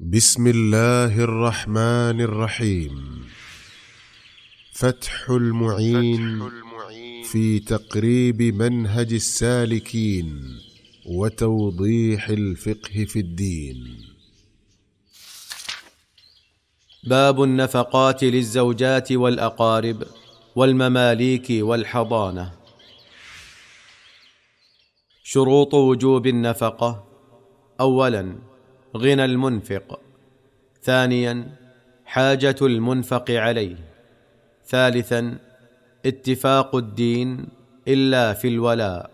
بسم الله الرحمن الرحيم فتح المعين, في تقريب منهج السالكين وتوضيح الفقه في الدين باب النفقات للزوجات والاقارب والمماليك والحضانه شروط وجوب النفقه اولا غنى المنفق ثانيا حاجه المنفق عليه ثالثا اتفاق الدين الا في الولاء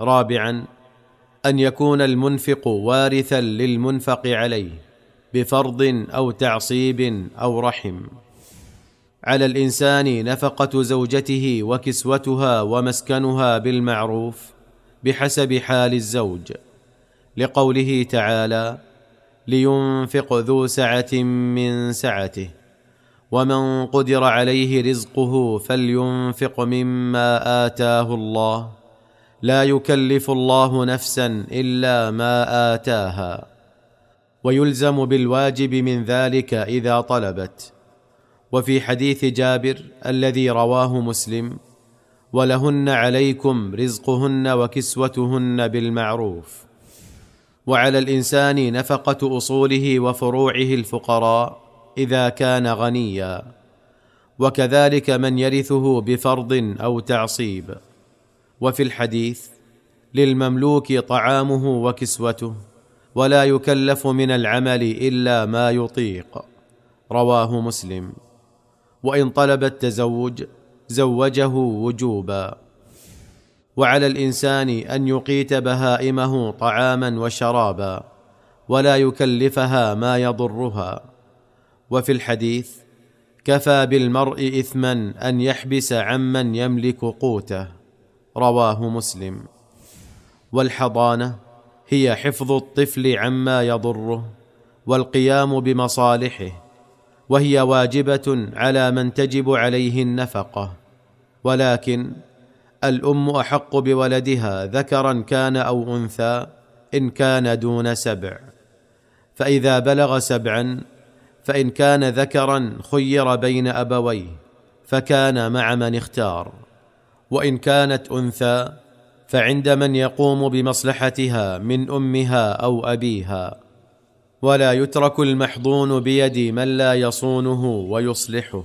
رابعا ان يكون المنفق وارثا للمنفق عليه بفرض او تعصيب او رحم على الانسان نفقه زوجته وكسوتها ومسكنها بالمعروف بحسب حال الزوج لقوله تعالى لينفق ذو سعه من سعته ومن قدر عليه رزقه فلينفق مما اتاه الله لا يكلف الله نفسا الا ما اتاها ويلزم بالواجب من ذلك اذا طلبت وفي حديث جابر الذي رواه مسلم ولهن عليكم رزقهن وكسوتهن بالمعروف وعلى الانسان نفقه اصوله وفروعه الفقراء اذا كان غنيا وكذلك من يرثه بفرض او تعصيب وفي الحديث للمملوك طعامه وكسوته ولا يكلف من العمل الا ما يطيق رواه مسلم وان طلب التزوج زوجه وجوبا وعلى الانسان ان يقيت بهائمه طعاما وشرابا ولا يكلفها ما يضرها وفي الحديث كفى بالمرء اثما ان يحبس عمن يملك قوته رواه مسلم والحضانه هي حفظ الطفل عما يضره والقيام بمصالحه وهي واجبه على من تجب عليه النفقه ولكن الام احق بولدها ذكرا كان او انثى ان كان دون سبع فاذا بلغ سبعا فان كان ذكرا خير بين ابويه فكان مع من اختار وان كانت انثى فعند من يقوم بمصلحتها من امها او ابيها ولا يترك المحضون بيد من لا يصونه ويصلحه